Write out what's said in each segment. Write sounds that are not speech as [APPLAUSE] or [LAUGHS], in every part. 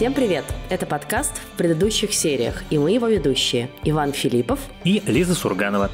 Всем привет! Это подкаст в предыдущих сериях, и мы его ведущие Иван Филиппов и Лиза Сурганова.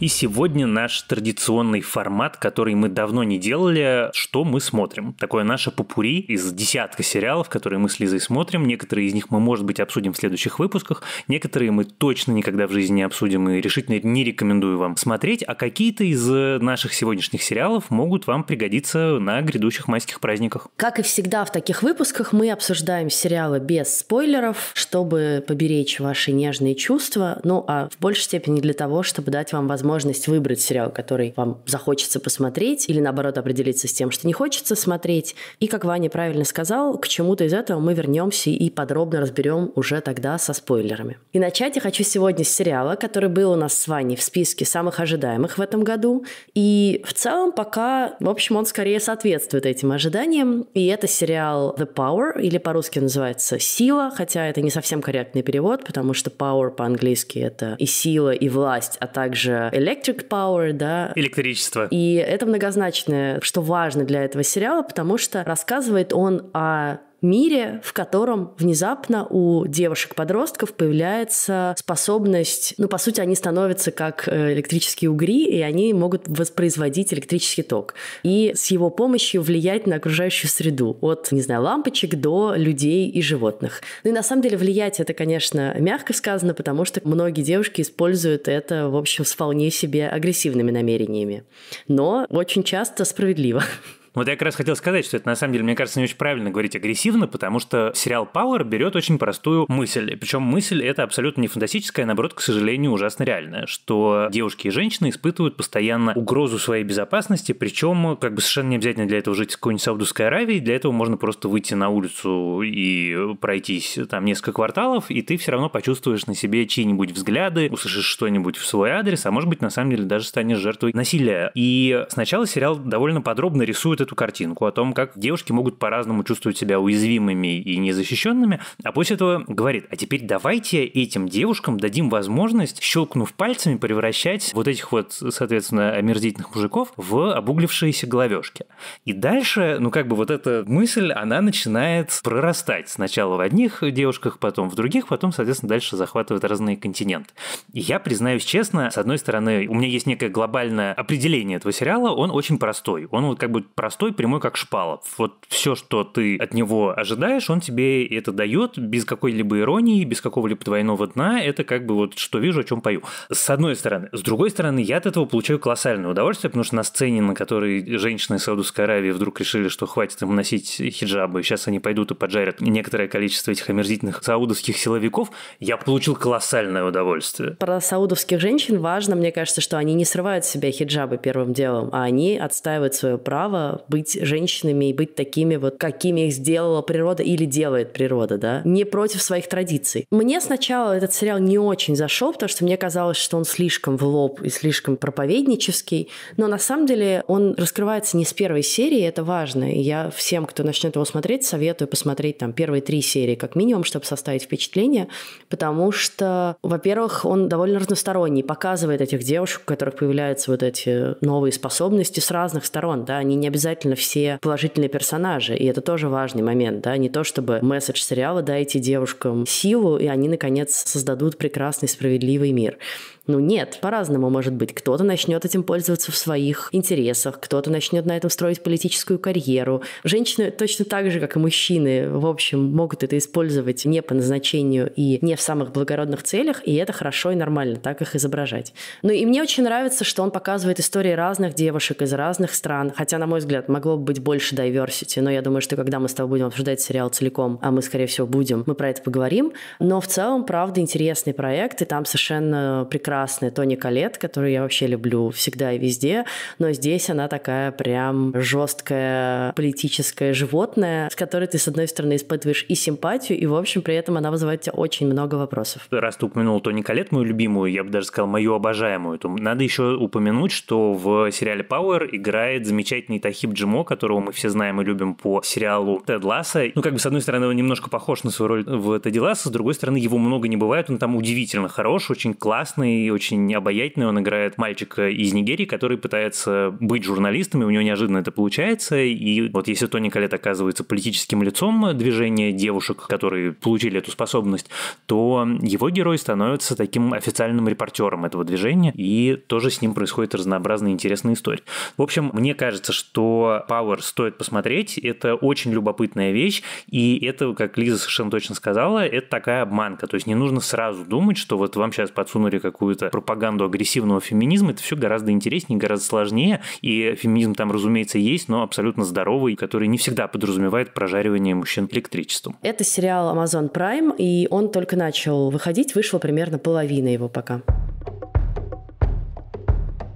И сегодня наш традиционный формат, который мы давно не делали, что мы смотрим. Такое наше попури из десятка сериалов, которые мы с Лизой смотрим. Некоторые из них мы, может быть, обсудим в следующих выпусках. Некоторые мы точно никогда в жизни не обсудим и решительно не рекомендую вам смотреть. А какие-то из э, наших сегодняшних сериалов могут вам пригодиться на грядущих майских праздниках. Как и всегда в таких выпусках мы обсуждаем сериалы без спойлеров, чтобы поберечь ваши нежные чувства, ну а в большей степени для того, чтобы дать вам возможность возможность выбрать сериал, который вам захочется посмотреть, или наоборот определиться с тем, что не хочется смотреть. И, как Ваня правильно сказал, к чему-то из этого мы вернемся и подробно разберем уже тогда со спойлерами. И начать я хочу сегодня с сериала, который был у нас с Ваней в списке самых ожидаемых в этом году. И в целом пока, в общем, он скорее соответствует этим ожиданиям. И это сериал The Power, или по-русски называется «Сила», хотя это не совсем корректный перевод, потому что power по-английски — это и сила, и власть, а также electric power, да. Электричество. И это многозначное, что важно для этого сериала, потому что рассказывает он о мире, в котором внезапно у девушек-подростков появляется способность, ну, по сути, они становятся как э, электрические угри, и они могут воспроизводить электрический ток. И с его помощью влиять на окружающую среду, от, не знаю, лампочек до людей и животных. Ну и на самом деле влиять это, конечно, мягко сказано, потому что многие девушки используют это, в общем, с вполне себе агрессивными намерениями. Но очень часто справедливо. [LAUGHS] Вот я как раз хотел сказать, что это на самом деле, мне кажется, не очень правильно говорить агрессивно, потому что сериал Power берет очень простую мысль. Причем мысль это абсолютно не фантастическая, а наоборот, к сожалению, ужасно реальная, что девушки и женщины испытывают постоянно угрозу своей безопасности, причем как бы совершенно не обязательно для этого жить в какой-нибудь Саудовской Аравии, для этого можно просто выйти на улицу и пройтись там несколько кварталов, и ты все равно почувствуешь на себе чьи-нибудь взгляды, услышишь что-нибудь в свой адрес, а может быть, на самом деле даже станешь жертвой насилия. И сначала сериал довольно подробно рисует это эту картинку о том, как девушки могут по-разному чувствовать себя уязвимыми и незащищенными, а после этого говорит, а теперь давайте этим девушкам дадим возможность, щелкнув пальцами, превращать вот этих вот, соответственно, омерзительных мужиков в обуглившиеся головешки. И дальше, ну как бы вот эта мысль, она начинает прорастать сначала в одних девушках, потом в других, потом, соответственно, дальше захватывает разные континенты. И я признаюсь честно, с одной стороны, у меня есть некое глобальное определение этого сериала, он очень простой. Он вот как бы простой простой, прямой, как шпала. Вот все, что ты от него ожидаешь, он тебе это дает без какой-либо иронии, без какого-либо двойного дна. Это как бы вот что вижу, о чем пою. С одной стороны. С другой стороны, я от этого получаю колоссальное удовольствие, потому что на сцене, на которой женщины из Саудовской Аравии вдруг решили, что хватит им носить хиджабы, сейчас они пойдут и поджарят некоторое количество этих омерзительных саудовских силовиков, я получил колоссальное удовольствие. Про саудовских женщин важно, мне кажется, что они не срывают с себя хиджабы первым делом, а они отстаивают свое право быть женщинами и быть такими вот, какими их сделала природа или делает природа, да, не против своих традиций. Мне сначала этот сериал не очень зашел, потому что мне казалось, что он слишком в лоб и слишком проповеднический, но на самом деле он раскрывается не с первой серии, это важно, и я всем, кто начнет его смотреть, советую посмотреть там первые три серии как минимум, чтобы составить впечатление, потому что, во-первых, он довольно разносторонний, показывает этих девушек, у которых появляются вот эти новые способности с разных сторон, да, они не обязательно обязательно все положительные персонажи, и это тоже важный момент, да, не то чтобы месседж сериала «Дайте девушкам силу, и они, наконец, создадут прекрасный справедливый мир». Ну нет, по-разному может быть. Кто-то начнет этим пользоваться в своих интересах, кто-то начнет на этом строить политическую карьеру. Женщины точно так же, как и мужчины, в общем, могут это использовать не по назначению и не в самых благородных целях, и это хорошо и нормально, так их изображать. Ну и мне очень нравится, что он показывает истории разных девушек из разных стран, хотя, на мой взгляд, взгляд, могло бы быть больше diversity, но я думаю, что когда мы с тобой будем обсуждать сериал целиком, а мы, скорее всего, будем, мы про это поговорим. Но в целом, правда, интересный проект, и там совершенно прекрасная Тони Калет, которую я вообще люблю всегда и везде, но здесь она такая прям жесткая политическое животное, с которой ты, с одной стороны, испытываешь и симпатию, и, в общем, при этом она вызывает у тебя очень много вопросов. Раз ты упомянул Тони Калет, мою любимую, я бы даже сказал, мою обожаемую, то надо еще упомянуть, что в сериале Power играет замечательный Тахи Кип Джимо, которого мы все знаем и любим по сериалу Тед Ласса. Ну, как бы, с одной стороны, он немножко похож на свою роль в Тедди Ласса, с другой стороны, его много не бывает, он там удивительно хорош, очень классный, очень обаятельный, он играет мальчика из Нигерии, который пытается быть журналистом, и у него неожиданно это получается, и вот если Тони Калет оказывается политическим лицом движения девушек, которые получили эту способность, то его герой становится таким официальным репортером этого движения, и тоже с ним происходит разнообразная интересная история. В общем, мне кажется, что Power стоит посмотреть. Это очень любопытная вещь, и это, как Лиза совершенно точно сказала, это такая обманка. То есть не нужно сразу думать, что вот вам сейчас подсунули какую-то пропаганду агрессивного феминизма. Это все гораздо интереснее, гораздо сложнее, и феминизм там, разумеется, есть, но абсолютно здоровый, который не всегда подразумевает прожаривание мужчин электричеством. Это сериал Amazon Prime, и он только начал выходить, вышло примерно половина его пока.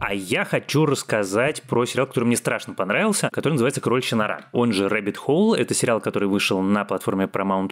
А я хочу рассказать про сериал, который мне страшно понравился, который называется "Король Нора». Он же Рэббит Холл. Это сериал, который вышел на платформе Paramount+.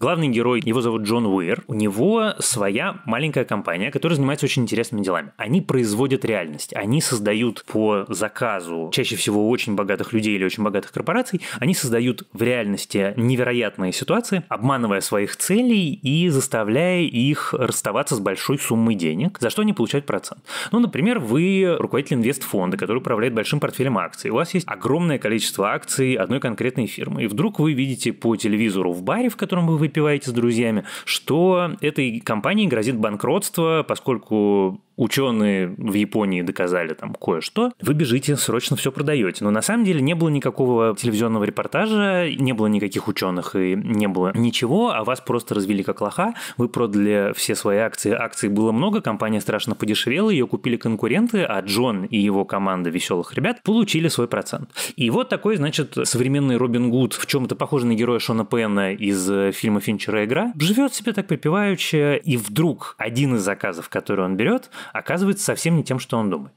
Главный герой, его зовут Джон Уир. У него своя маленькая компания, которая занимается очень интересными делами. Они производят реальность. Они создают по заказу, чаще всего очень богатых людей или очень богатых корпораций, они создают в реальности невероятные ситуации, обманывая своих целей и заставляя их расставаться с большой суммой денег, за что они получают процент. Ну, например, вы вы руководитель инвестфонда, который управляет большим портфелем акций. У вас есть огромное количество акций одной конкретной фирмы. И вдруг вы видите по телевизору в баре, в котором вы выпиваете с друзьями, что этой компании грозит банкротство, поскольку ученые в Японии доказали там кое-что, вы бежите, срочно все продаете. Но на самом деле не было никакого телевизионного репортажа, не было никаких ученых и не было ничего, а вас просто развели как лоха, вы продали все свои акции, акций было много, компания страшно подешевела, ее купили конкуренты, а Джон и его команда веселых ребят получили свой процент. И вот такой, значит, современный Робин Гуд, в чем-то похожий на героя Шона Пенна из э, фильма Финчера «Игра», живет себе так припеваючи, и вдруг один из заказов, который он берет, оказывается совсем не тем, что он думает.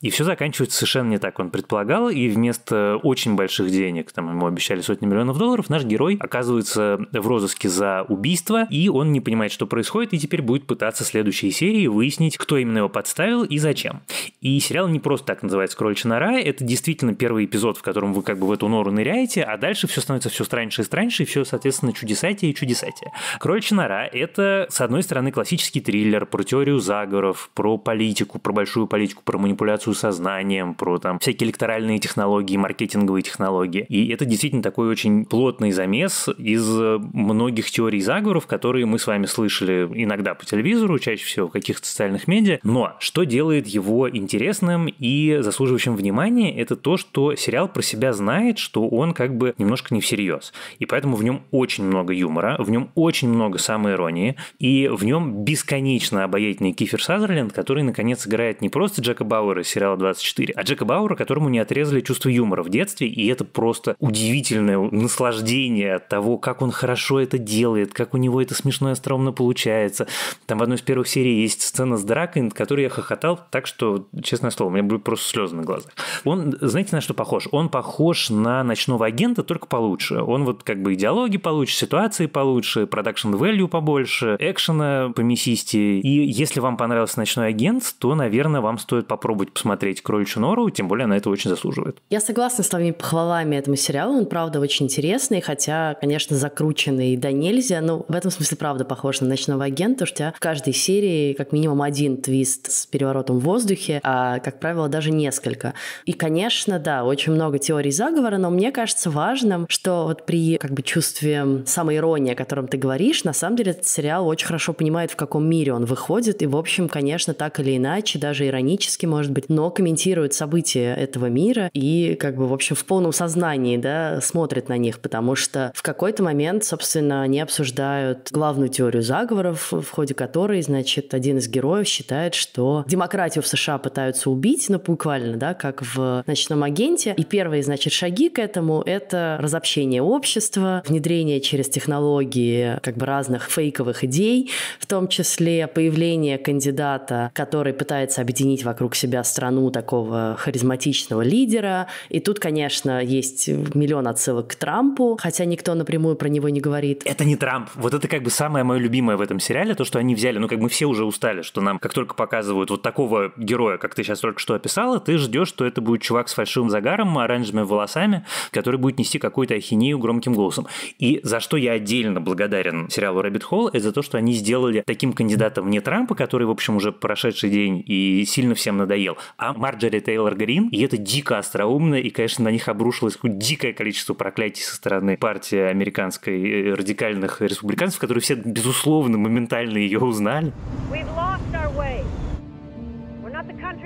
И все заканчивается совершенно не так, он предполагал, и вместо очень больших денег, там ему обещали сотни миллионов долларов, наш герой оказывается в розыске за убийство, и он не понимает, что происходит, и теперь будет пытаться в следующей серии выяснить, кто именно его подставил и зачем. И сериал не просто так называется «Кроличья нора», это действительно первый эпизод, в котором вы как бы в эту нору ныряете, а дальше все становится все страньше и страньше, и все, соответственно, чудесатие и чудесатие. «Кроличья нора» — это, с одной стороны, классический триллер про теорию заговоров, про политику, про большую политику, про манипуляцию сознанием, про там всякие электоральные технологии, маркетинговые технологии. И это действительно такой очень плотный замес из многих теорий заговоров, которые мы с вами слышали иногда по телевизору, чаще всего в каких-то социальных медиа. Но что делает его интересным и заслуживающим внимания, это то, что сериал про себя знает, что он как бы немножко не всерьез. И поэтому в нем очень много юмора, в нем очень много самоиронии, и в нем бесконечно обаятельный Кифер Сазерленд, который, наконец, играет не просто Джека Бауэра из сериала 24, а Джека Бауэра, которому не отрезали чувство юмора в детстве, и это просто удивительное наслаждение от того, как он хорошо это делает, как у него это смешно и остроумно получается. Там в одной из первых серий есть сцена с дракой, над которой я хохотал так, что честное слово, у меня будут просто слезы на глазах. Он, знаете, на что похож? Он похож на ночного агента, только получше. Он вот как бы идеологии получше, ситуации получше, продакшн value побольше, экшена по И если вам понравился ночной агент, то, наверное, вам стоит попробовать посмотреть «Кроличью нору», тем более она это очень заслуживает. Я согласна с твоими похвалами этому сериалу. Он, правда, очень интересный, хотя, конечно, закрученный да нельзя, но в этом смысле, правда, похож на ночного агента, потому что у тебя в каждой серии как минимум один твист с переворотом в воздухе, духе, а, как правило, даже несколько. И, конечно, да, очень много теорий заговора, но мне кажется важным, что вот при как бы чувстве самоиронии, о котором ты говоришь, на самом деле этот сериал очень хорошо понимает, в каком мире он выходит, и, в общем, конечно, так или иначе, даже иронически, может быть, но комментирует события этого мира и, как бы, в общем, в полном сознании, да, смотрит на них, потому что в какой-то момент, собственно, они обсуждают главную теорию заговоров, в ходе которой, значит, один из героев считает, что демократию в США пытаются убить, ну, буквально, да, как в «Ночном агенте». И первые, значит, шаги к этому — это разобщение общества, внедрение через технологии как бы разных фейковых идей, в том числе появление кандидата, который пытается объединить вокруг себя страну такого харизматичного лидера. И тут, конечно, есть миллион отсылок к Трампу, хотя никто напрямую про него не говорит. Это не Трамп. Вот это как бы самое мое любимое в этом сериале, то, что они взяли, ну, как мы все уже устали, что нам, как только показывают вот такого героя, героя, как ты сейчас только что описала, ты ждешь, что это будет чувак с фальшивым загаром, оранжевыми волосами, который будет нести какую-то ахинею громким голосом. И за что я отдельно благодарен сериалу Rabbit Hole, это за то, что они сделали таким кандидатом не Трампа, который, в общем, уже прошедший день и сильно всем надоел, а Марджори Тейлор Грин, и это дико остроумно, и, конечно, на них обрушилось дикое количество проклятий со стороны партии американской э, радикальных республиканцев, которые все, безусловно, моментально ее узнали. We've lost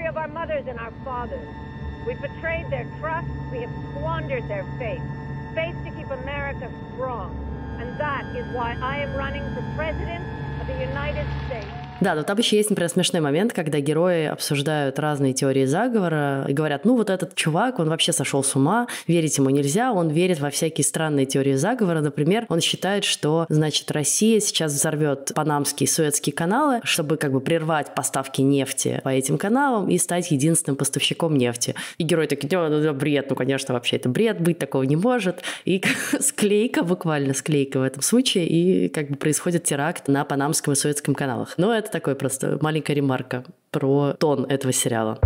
of our mothers and our fathers. We betrayed their trust, we have squandered their faith. Faith to keep America strong. And that is why I am running for President of the United States. Да, но там еще есть, например, смешной момент, когда герои обсуждают разные теории заговора и говорят, ну вот этот чувак, он вообще сошел с ума, верить ему нельзя, он верит во всякие странные теории заговора. Например, он считает, что, значит, Россия сейчас взорвет панамские и суэцкие каналы, чтобы как бы прервать поставки нефти по этим каналам и стать единственным поставщиком нефти. И герой такой, ну, ну бред, ну, конечно, вообще это бред, быть такого не может. И [LAUGHS] склейка, буквально склейка в этом случае, и как бы происходит теракт на панамском и суэцком каналах. Но это такой просто маленькая ремарка про тон этого сериала.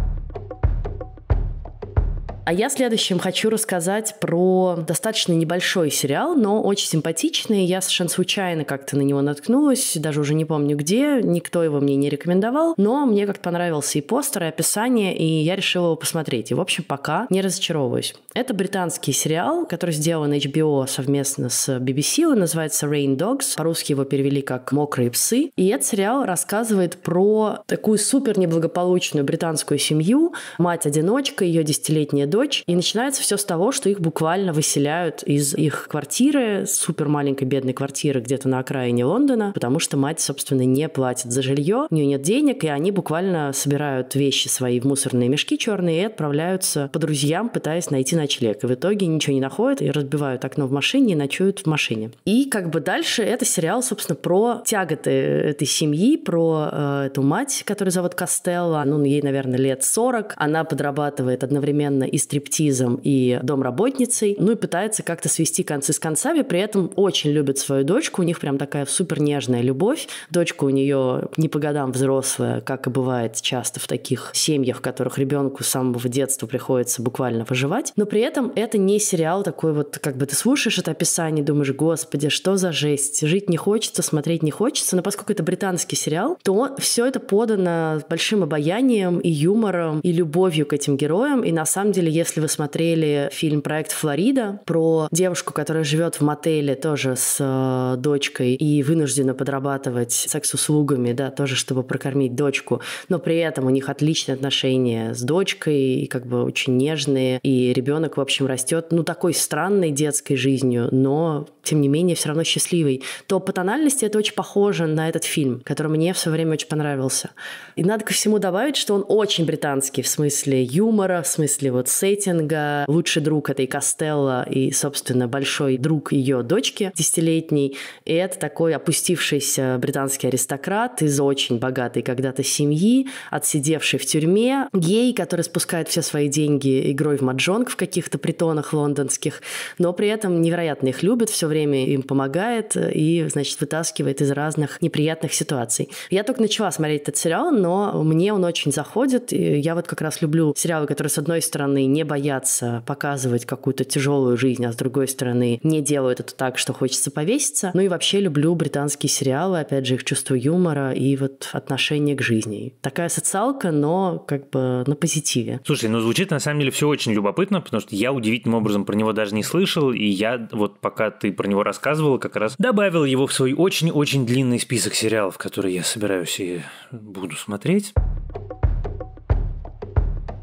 А я следующим хочу рассказать про достаточно небольшой сериал, но очень симпатичный. Я совершенно случайно как-то на него наткнулась, даже уже не помню где, никто его мне не рекомендовал, но мне как-то понравился и постер, и описание, и я решила его посмотреть. И, в общем, пока не разочаровываюсь. Это британский сериал, который сделан HBO совместно с BBC, он называется Rain Dogs, по-русски его перевели как «Мокрые псы», и этот сериал рассказывает про такую супер неблагополучную британскую семью, мать-одиночка, ее десятилетняя дочь, дочь. И начинается все с того, что их буквально выселяют из их квартиры, супер маленькой бедной квартиры где-то на окраине Лондона, потому что мать, собственно, не платит за жилье, у нее нет денег, и они буквально собирают вещи свои в мусорные мешки черные и отправляются по друзьям, пытаясь найти ночлег. И в итоге ничего не находят и разбивают окно в машине и ночуют в машине. И как бы дальше это сериал, собственно, про тяготы этой семьи, про э, эту мать, которую зовут Костелла. Ну, ей, наверное, лет 40. Она подрабатывает одновременно и стриптизом и домработницей, ну и пытается как-то свести концы с концами, при этом очень любит свою дочку, у них прям такая супер нежная любовь, дочка у нее не по годам взрослая, как и бывает часто в таких семьях, в которых ребенку с самого детства приходится буквально выживать, но при этом это не сериал такой вот, как бы ты слушаешь это описание, думаешь, господи, что за жесть, жить не хочется, смотреть не хочется, но поскольку это британский сериал, то все это подано большим обаянием и юмором, и любовью к этим героям, и на самом деле если вы смотрели фильм «Проект Флорида» про девушку, которая живет в мотеле тоже с э, дочкой и вынуждена подрабатывать секс-услугами, да, тоже чтобы прокормить дочку, но при этом у них отличные отношения с дочкой, и как бы очень нежные, и ребенок, в общем, растет, ну, такой странной детской жизнью, но, тем не менее, все равно счастливый, то по тональности это очень похоже на этот фильм, который мне в свое время очень понравился. И надо ко всему добавить, что он очень британский в смысле юмора, в смысле вот секса, сеттинга лучший друг этой Костелла и, собственно, большой друг ее дочки десятилетней. И это такой опустившийся британский аристократ из очень богатой когда-то семьи, отсидевший в тюрьме, гей, который спускает все свои деньги игрой в маджонг в каких-то притонах лондонских, но при этом невероятно их любит, все время им помогает и, значит, вытаскивает из разных неприятных ситуаций. Я только начала смотреть этот сериал, но мне он очень заходит. И я вот как раз люблю сериалы, которые, с одной стороны, не боятся показывать какую-то тяжелую жизнь, а с другой стороны не делают это так, что хочется повеситься. Ну и вообще люблю британские сериалы, опять же, их чувство юмора и вот отношение к жизни. Такая социалка, но как бы на позитиве. Слушай, ну звучит на самом деле все очень любопытно, потому что я удивительным образом про него даже не слышал, и я вот пока ты про него рассказывала, как раз добавил его в свой очень-очень длинный список сериалов, которые я собираюсь и буду смотреть.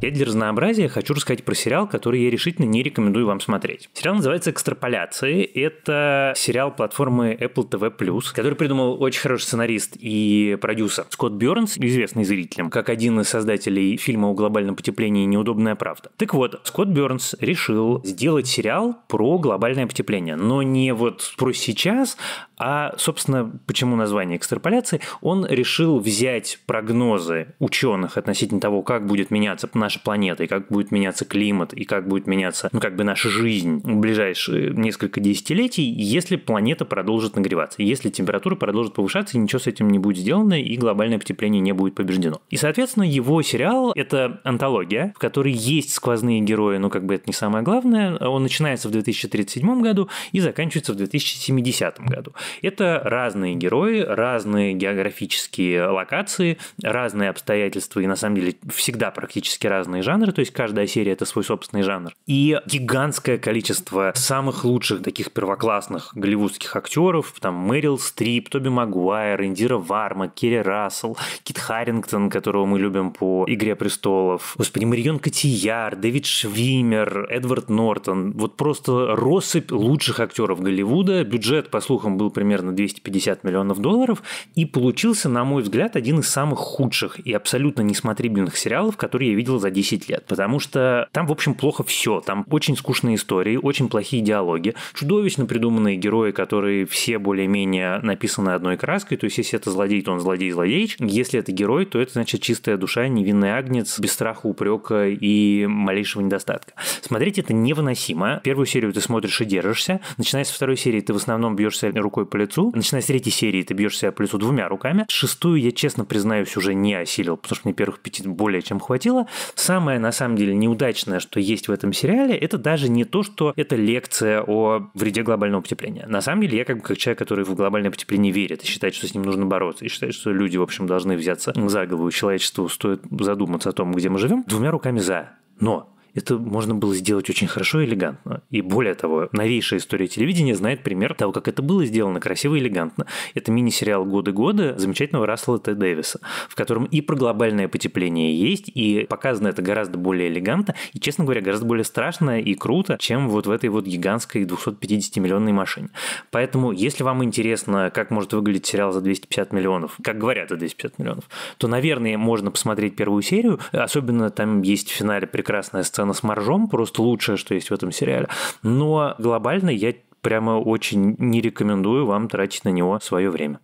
Я для разнообразия хочу рассказать про сериал, который я решительно не рекомендую вам смотреть. Сериал называется «Экстраполяции». Это сериал платформы Apple TV+, который придумал очень хороший сценарист и продюсер Скотт Бёрнс, известный зрителям, как один из создателей фильма о глобальном потеплении «Неудобная правда». Так вот, Скотт Бёрнс решил сделать сериал про глобальное потепление, но не вот про сейчас, а, собственно, почему название «Экстраполяции», он решил взять прогнозы ученых относительно того, как будет меняться наш наша планета, и как будет меняться климат, и как будет меняться, ну, как бы наша жизнь в ближайшие несколько десятилетий, если планета продолжит нагреваться, если температура продолжит повышаться, и ничего с этим не будет сделано, и глобальное потепление не будет побеждено. И, соответственно, его сериал — это антология, в которой есть сквозные герои, но как бы это не самое главное. Он начинается в 2037 году и заканчивается в 2070 году. Это разные герои, разные географические локации, разные обстоятельства, и на самом деле всегда практически разные разные жанры, то есть каждая серия это свой собственный жанр. И гигантское количество самых лучших таких первоклассных голливудских актеров, там Мэрил Стрип, Тоби Магуайр, Индира Варма, Керри Рассел, Кит Харрингтон, которого мы любим по «Игре престолов», господи, Марион Котияр, Дэвид Швимер, Эдвард Нортон, вот просто россыпь лучших актеров Голливуда, бюджет, по слухам, был примерно 250 миллионов долларов, и получился, на мой взгляд, один из самых худших и абсолютно несмотрибельных сериалов, которые я видел за 10 лет, потому что там, в общем, плохо все. Там очень скучные истории, очень плохие диалоги, чудовищно придуманные герои, которые все более-менее написаны одной краской, то есть если это злодей, то он злодей-злодеич, если это герой, то это, значит, чистая душа, невинный агнец, без страха, упрека и малейшего недостатка. Смотреть это невыносимо. Первую серию ты смотришь и держишься, начиная с второй серии ты в основном бьешься рукой по лицу, начиная с третьей серии ты бьешься по лицу двумя руками, шестую я, честно признаюсь, уже не осилил, потому что мне первых пяти более чем хватило, Самое, на самом деле, неудачное, что есть в этом сериале, это даже не то, что это лекция о вреде глобального потепления. На самом деле, я как бы как человек, который в глобальное потепление верит и считает, что с ним нужно бороться, и считает, что люди, в общем, должны взяться за голову, и человечеству стоит задуматься о том, где мы живем, двумя руками за. Но это можно было сделать очень хорошо и элегантно. И более того, новейшая история телевидения знает пример того, как это было сделано красиво и элегантно. Это мини-сериал «Годы-годы» замечательного Рассела Т. Дэвиса, в котором и про глобальное потепление есть, и показано это гораздо более элегантно, и, честно говоря, гораздо более страшно и круто, чем вот в этой вот гигантской 250-миллионной машине. Поэтому, если вам интересно, как может выглядеть сериал за 250 миллионов, как говорят за 250 миллионов, то, наверное, можно посмотреть первую серию, особенно там есть в финале прекрасная сцена сцена с моржом просто лучшее, что есть в этом сериале. Но глобально я прямо очень не рекомендую вам тратить на него свое время.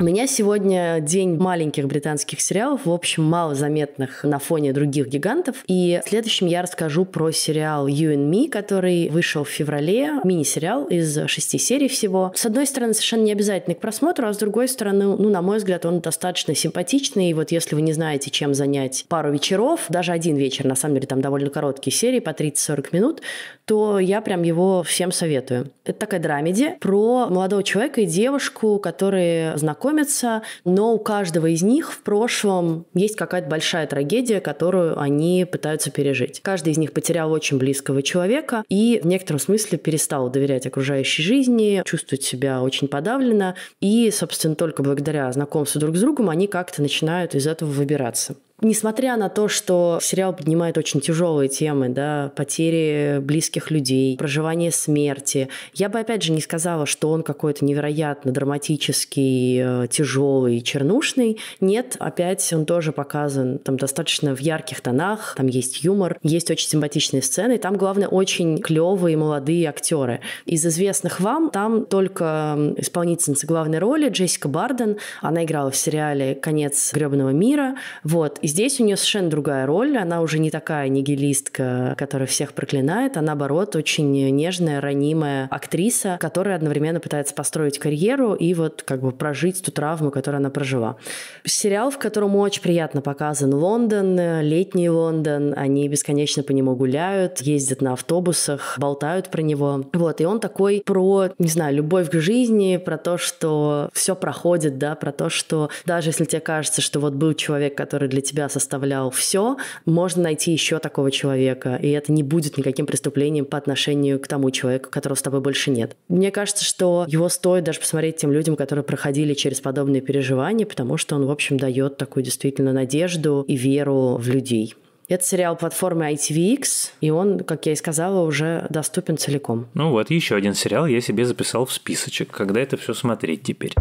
У меня сегодня день маленьких британских сериалов, в общем, мало заметных на фоне других гигантов. И в следующем я расскажу про сериал You and Me, который вышел в феврале, мини-сериал из шести серий всего. С одной стороны, совершенно не обязательный к просмотру, а с другой стороны, ну, на мой взгляд, он достаточно симпатичный. И вот если вы не знаете, чем занять пару вечеров, даже один вечер, на самом деле, там довольно короткие серии, по 30-40 минут, то я прям его всем советую. Это такая драмеди про молодого человека и девушку, которые знакомы знакомятся, но у каждого из них в прошлом есть какая-то большая трагедия, которую они пытаются пережить. Каждый из них потерял очень близкого человека и в некотором смысле перестал доверять окружающей жизни, чувствует себя очень подавленно, и, собственно, только благодаря знакомству друг с другом они как-то начинают из этого выбираться. Несмотря на то, что сериал поднимает очень тяжелые темы, да, потери близких людей, проживание смерти, я бы опять же не сказала, что он какой-то невероятно драматический, э, тяжелый, чернушный. Нет, опять он тоже показан там достаточно в ярких тонах, там есть юмор, есть очень симпатичные сцены, там, главное, очень клевые молодые актеры. Из известных вам там только исполнительница главной роли Джессика Барден, она играла в сериале «Конец гребного мира», вот, Здесь у нее совершенно другая роль. Она уже не такая нигилистка, которая всех проклинает. Она, наоборот, очень нежная, ранимая актриса, которая одновременно пытается построить карьеру и вот как бы прожить ту травму, которую она прожила. Сериал, в котором очень приятно показан Лондон, летний Лондон. Они бесконечно по нему гуляют, ездят на автобусах, болтают про него. Вот, и он такой про, не знаю, любовь к жизни, про то, что все проходит, да, про то, что даже если тебе кажется, что вот был человек, который для тебя тебя составлял все, можно найти еще такого человека, и это не будет никаким преступлением по отношению к тому человеку, которого с тобой больше нет. Мне кажется, что его стоит даже посмотреть тем людям, которые проходили через подобные переживания, потому что он, в общем, дает такую действительно надежду и веру в людей. Это сериал платформы ITVX, и он, как я и сказала, уже доступен целиком. Ну вот, еще один сериал я себе записал в списочек, когда это все смотреть теперь.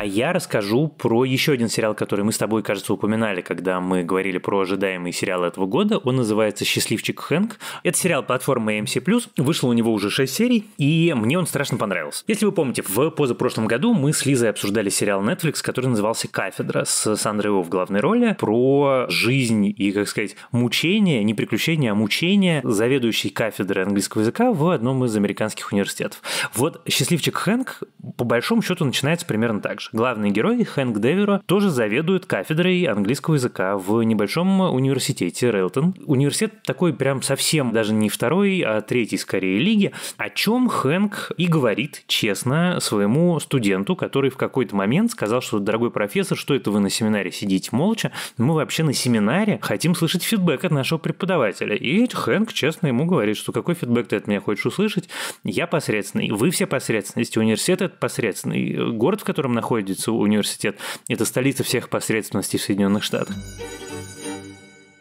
А я расскажу про еще один сериал, который мы с тобой, кажется, упоминали, когда мы говорили про ожидаемые сериалы этого года. Он называется «Счастливчик Хэнк». Это сериал платформы AMC+. Вышло у него уже 6 серий, и мне он страшно понравился. Если вы помните, в позапрошлом году мы с Лизой обсуждали сериал Netflix, который назывался «Кафедра» с Сандрой О в главной роли, про жизнь и, как сказать, мучение, не приключение, а мучение заведующей кафедры английского языка в одном из американских университетов. Вот «Счастливчик Хэнк» по большому счету начинается примерно так наш главный герой Хэнк Деверо тоже заведует кафедрой английского языка в небольшом университете Рейлтон. Университет такой прям совсем даже не второй, а третий скорее лиги, о чем Хэнк и говорит честно своему студенту, который в какой-то момент сказал, что дорогой профессор, что это вы на семинаре сидите молча? Мы вообще на семинаре хотим слышать фидбэк от нашего преподавателя. И Хэнк честно ему говорит, что какой фидбэк ты от меня хочешь услышать? Я посредственный, вы все посредственности, университет это посредственный, город, в котором находится находится университет. Это столица всех посредственностей в Соединенных Штатах.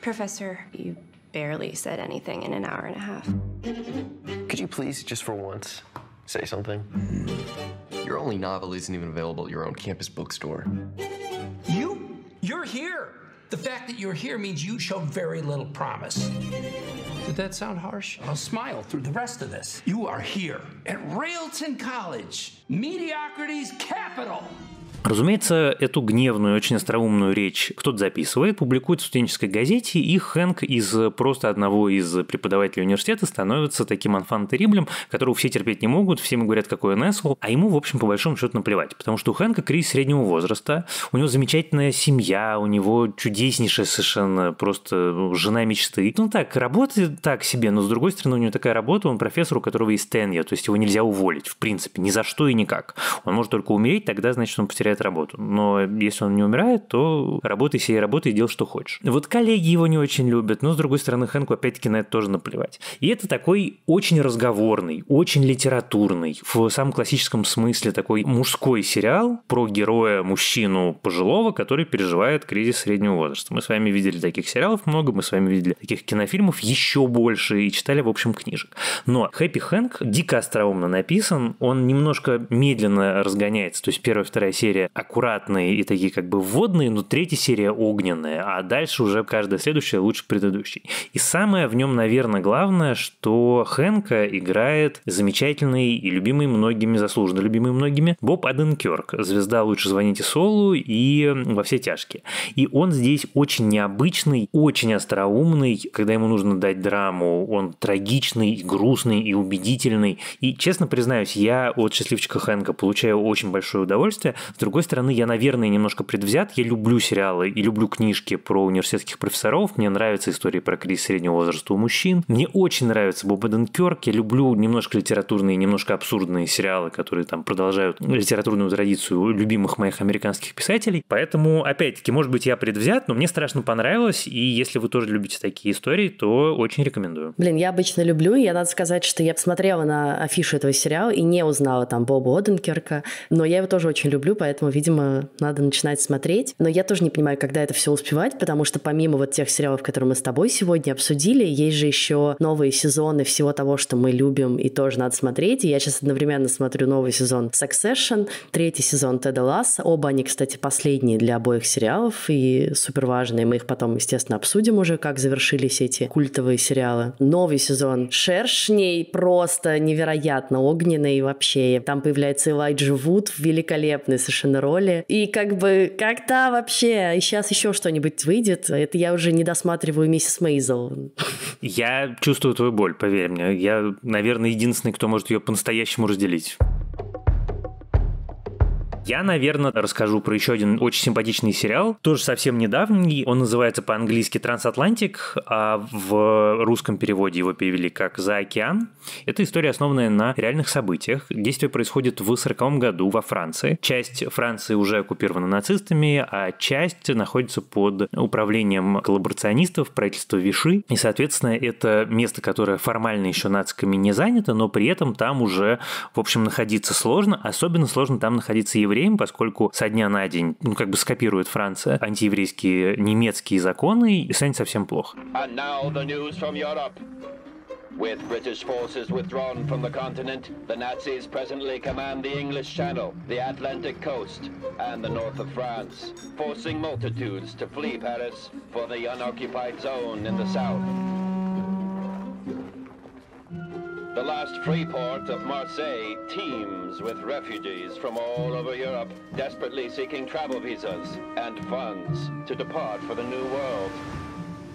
Professor, you barely said anything in an hour and a half. Could you please, just for once, say something? Your only novel isn't even available at your own campus bookstore. You? You're here! The fact that you're here means you show very little promise. Did that sound harsh? I'll smile through the rest of this. You are here at Railton College, mediocrity's capital. Разумеется, эту гневную, очень остроумную речь кто-то записывает, публикует в студенческой газете, и Хэнк из э, просто одного из преподавателей университета становится таким анфан териблем, которого все терпеть не могут, все ему говорят, какой он эсл, а ему, в общем, по большому счету наплевать, потому что у Хэнка кризис среднего возраста, у него замечательная семья, у него чудеснейшая совершенно просто э, жена мечты. Ну так, работа так себе, но с другой стороны, у него такая работа, он профессор, у которого есть тенья, то есть его нельзя уволить, в принципе, ни за что и никак. Он может только умереть, тогда, значит, он потерял теряет работу. Но если он не умирает, то работай себе работай и делай, что хочешь. Вот коллеги его не очень любят, но, с другой стороны, Хэнку опять-таки на это тоже наплевать. И это такой очень разговорный, очень литературный, в самом классическом смысле такой мужской сериал про героя-мужчину пожилого, который переживает кризис среднего возраста. Мы с вами видели таких сериалов много, мы с вами видели таких кинофильмов еще больше и читали, в общем, книжек. Но «Хэппи Хэнк» дико остроумно написан, он немножко медленно разгоняется, то есть первая-вторая серия серия аккуратные и такие как бы вводные, но третья серия огненная, а дальше уже каждая следующая лучше предыдущей. И самое в нем, наверное, главное, что Хэнка играет замечательный и любимый многими, заслуженно любимый многими, Боб Аденкерк, звезда «Лучше звоните Солу» и «Во все тяжкие». И он здесь очень необычный, очень остроумный, когда ему нужно дать драму, он трагичный, и грустный и убедительный. И, честно признаюсь, я от «Счастливчика Хэнка» получаю очень большое удовольствие. С другой стороны, я, наверное, немножко предвзят. Я люблю сериалы и люблю книжки про университетских профессоров. Мне нравятся истории про кризис среднего возраста у мужчин. Мне очень нравится Боб Эденкерк. Я люблю немножко литературные, немножко абсурдные сериалы, которые там продолжают литературную традицию любимых моих американских писателей. Поэтому, опять-таки, может быть, я предвзят, но мне страшно понравилось. И если вы тоже любите такие истории, то очень рекомендую. Блин, я обычно люблю. я надо сказать, что я посмотрела на афишу этого сериала и не узнала там Боба Оденкерка. Но я его тоже очень люблю, поэтому поэтому, видимо, надо начинать смотреть. Но я тоже не понимаю, когда это все успевать, потому что помимо вот тех сериалов, которые мы с тобой сегодня обсудили, есть же еще новые сезоны всего того, что мы любим и тоже надо смотреть. И я сейчас одновременно смотрю новый сезон Succession, третий сезон Теда Ласса. Оба они, кстати, последние для обоих сериалов и супер важные. Мы их потом, естественно, обсудим уже, как завершились эти культовые сериалы. Новый сезон Шершней просто невероятно огненный вообще. Там появляется Элайджа Вуд, великолепный совершенно совершенно роли. И как бы, как-то вообще? И сейчас еще что-нибудь выйдет? Это я уже не досматриваю миссис Мейзел. Я чувствую твою боль, поверь мне. Я, наверное, единственный, кто может ее по-настоящему разделить. Я, наверное, расскажу про еще один очень симпатичный сериал, тоже совсем недавний. Он называется по-английски «Трансатлантик», а в русском переводе его перевели как «За океан». Это история, основанная на реальных событиях. Действие происходит в 40 году во Франции. Часть Франции уже оккупирована нацистами, а часть находится под управлением коллаборационистов, правительства Виши. И, соответственно, это место, которое формально еще нациками не занято, но при этом там уже, в общем, находиться сложно. Особенно сложно там находиться евреям евреям, поскольку со дня на день, ну, как бы скопирует Франция антиеврейские немецкие законы, и станет совсем плохо. With British forces withdrawn from the continent, the Nazis presently command the English Channel, the Atlantic coast, and the north of France, forcing multitudes to flee Paris for the unoccupied zone in the south. The last free port of Marseille teems with refugees from all over Europe desperately seeking travel visas and funds to depart for the New World.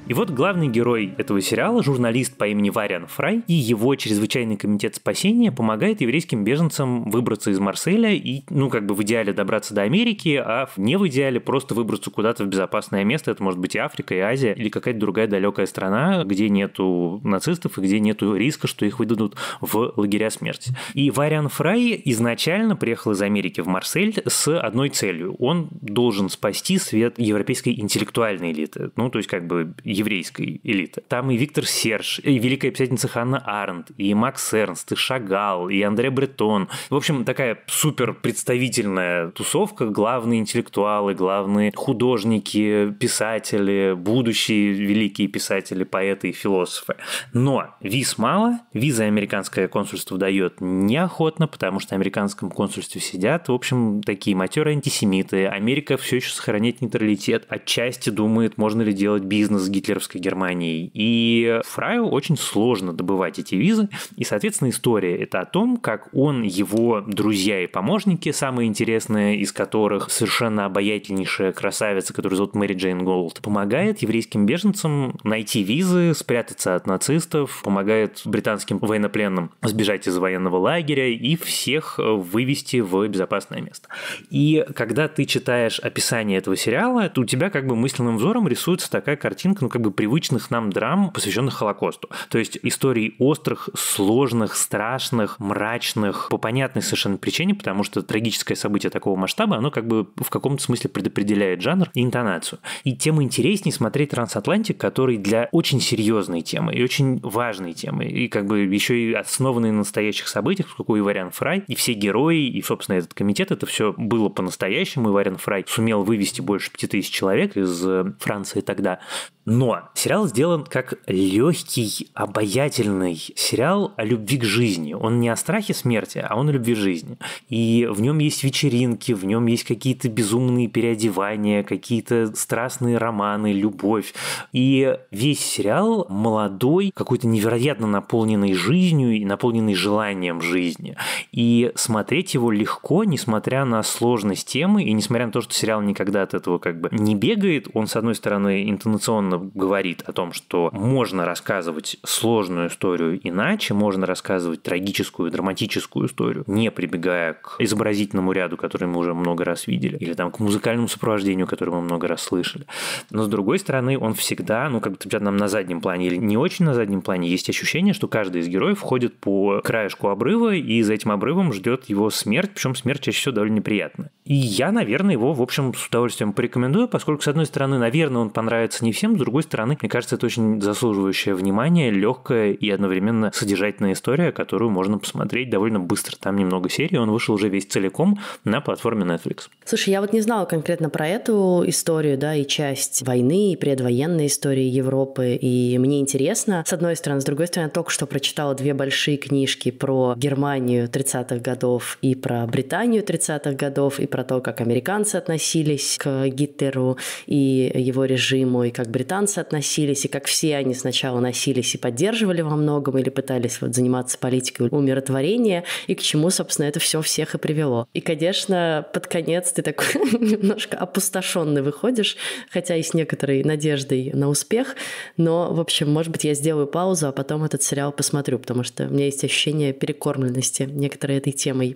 И вот главный герой этого сериала, журналист по имени Вариан Фрай, и его чрезвычайный комитет спасения помогает еврейским беженцам выбраться из Марселя и, ну, как бы в идеале добраться до Америки, а не в идеале просто выбраться куда-то в безопасное место. Это может быть и Африка, и Азия, или какая-то другая далекая страна, где нету нацистов и где нету риска, что их выдадут в лагеря смерти. И Вариан Фрай изначально приехал из Америки в Марсель с одной целью. Он должен спасти свет европейской интеллектуальной элиты. Ну, то есть как бы еврейской элиты. Там и Виктор Серж, и великая писательница Ханна Арендт, и Макс Эрнст, и Шагал, и Андре Бретон. В общем, такая супер представительная тусовка, главные интеллектуалы, главные художники, писатели, будущие великие писатели, поэты и философы. Но виз мало, визы американское консульство дает неохотно, потому что в американском консульстве сидят, в общем, такие матерые антисемиты. Америка все еще сохраняет нейтралитет, отчасти думает, можно ли делать бизнес с гитлеровской Германии. И Фраю очень сложно добывать эти визы. И, соответственно, история это о том, как он, его друзья и помощники, самые интересные из которых совершенно обаятельнейшая красавица, которую зовут Мэри Джейн Голд, помогает еврейским беженцам найти визы, спрятаться от нацистов, помогает британским военнопленным сбежать из военного лагеря и всех вывести в безопасное место. И когда ты читаешь описание этого сериала, то у тебя как бы мысленным взором рисуется такая картинка, ну, как бы привычных нам драм, посвященных Холокосту. То есть историй острых, сложных, страшных, мрачных, по понятной совершенно причине, потому что трагическое событие такого масштаба, оно как бы в каком-то смысле предопределяет жанр и интонацию. И тем интереснее смотреть «Трансатлантик», который для очень серьезной темы и очень важной темы, и как бы еще и основанный на настоящих событиях, сколько и Вариан Фрай, и все герои, и, собственно, этот комитет, это все было по-настоящему, и Вариан Фрай сумел вывести больше 5000 человек из э, Франции тогда. Но но сериал сделан как легкий, обаятельный сериал о любви к жизни. Он не о страхе смерти, а он о любви к жизни. И в нем есть вечеринки, в нем есть какие-то безумные переодевания, какие-то страстные романы, любовь. И весь сериал молодой, какой-то невероятно наполненный жизнью и наполненный желанием жизни. И смотреть его легко, несмотря на сложность темы, и несмотря на то, что сериал никогда от этого как бы не бегает, он, с одной стороны, интонационно говорит о том, что можно рассказывать сложную историю иначе, можно рассказывать трагическую, драматическую историю, не прибегая к изобразительному ряду, который мы уже много раз видели, или там к музыкальному сопровождению, которое мы много раз слышали. Но с другой стороны, он всегда, ну как бы нам на заднем плане или не очень на заднем плане, есть ощущение, что каждый из героев ходит по краешку обрыва, и за этим обрывом ждет его смерть, причем смерть чаще всего довольно неприятна. И я, наверное, его, в общем, с удовольствием порекомендую, поскольку, с одной стороны, наверное, он понравится не всем, с другой другой стороны, мне кажется, это очень заслуживающее внимания, легкая и одновременно содержательная история, которую можно посмотреть довольно быстро. Там немного серий, он вышел уже весь целиком на платформе Netflix. Слушай, я вот не знала конкретно про эту историю, да, и часть войны, и предвоенной истории Европы, и мне интересно, с одной стороны, с другой стороны, я только что прочитала две большие книжки про Германию 30-х годов и про Британию 30-х годов, и про то, как американцы относились к Гитлеру и его режиму, и как британцы американцы относились, и как все они сначала носились и поддерживали во многом, или пытались вот заниматься политикой умиротворения, и к чему, собственно, это все всех и привело. И, конечно, под конец ты такой [LAUGHS] немножко опустошенный выходишь, хотя и с некоторой надеждой на успех, но, в общем, может быть, я сделаю паузу, а потом этот сериал посмотрю, потому что у меня есть ощущение перекормленности некоторой этой темой.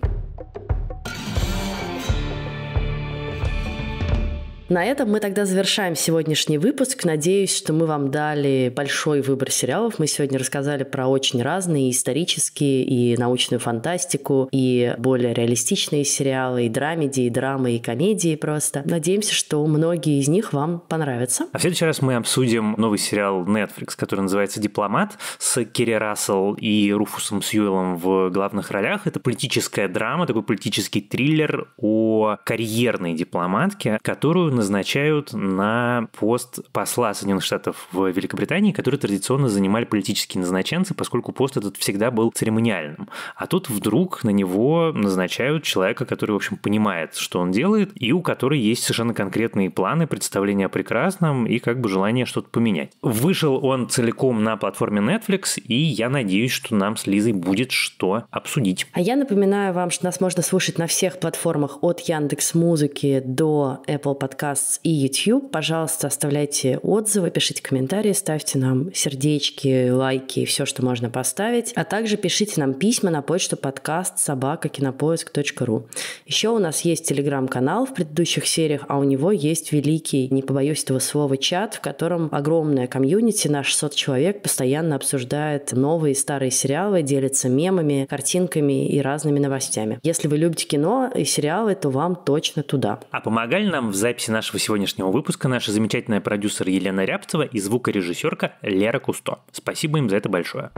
На этом мы тогда завершаем сегодняшний выпуск. Надеюсь, что мы вам дали большой выбор сериалов. Мы сегодня рассказали про очень разные и исторические, и научную фантастику, и более реалистичные сериалы, и драмеди, и драмы, и комедии просто. Надеемся, что многие из них вам понравятся. А в следующий раз мы обсудим новый сериал Netflix, который называется «Дипломат» с Керри Рассел и Руфусом Сьюэлом в главных ролях. Это политическая драма, такой политический триллер о карьерной дипломатке, которую назначают на пост посла Соединенных Штатов в Великобритании, который традиционно занимали политические назначенцы, поскольку пост этот всегда был церемониальным. А тут вдруг на него назначают человека, который, в общем, понимает, что он делает, и у которого есть совершенно конкретные планы, представления о прекрасном и как бы желание что-то поменять. Вышел он целиком на платформе Netflix, и я надеюсь, что нам с Лизой будет что обсудить. А я напоминаю вам, что нас можно слушать на всех платформах от Яндекс Музыки до Apple Podcast подкаст и YouTube. Пожалуйста, оставляйте отзывы, пишите комментарии, ставьте нам сердечки, лайки, все, что можно поставить. А также пишите нам письма на почту подкаст собака кинопоиск.ру. Еще у нас есть телеграм-канал в предыдущих сериях, а у него есть великий, не побоюсь этого слова, чат, в котором огромная комьюнити, на 600 человек, постоянно обсуждает новые и старые сериалы, делится мемами, картинками и разными новостями. Если вы любите кино и сериалы, то вам точно туда. А помогали нам в записи нашего сегодняшнего выпуска наша замечательная продюсер Елена Рябцева и звукорежиссерка Лера Кусто. Спасибо им за это большое.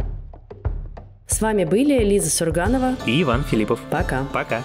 С вами были Лиза Сурганова и Иван Филиппов. Пока. Пока.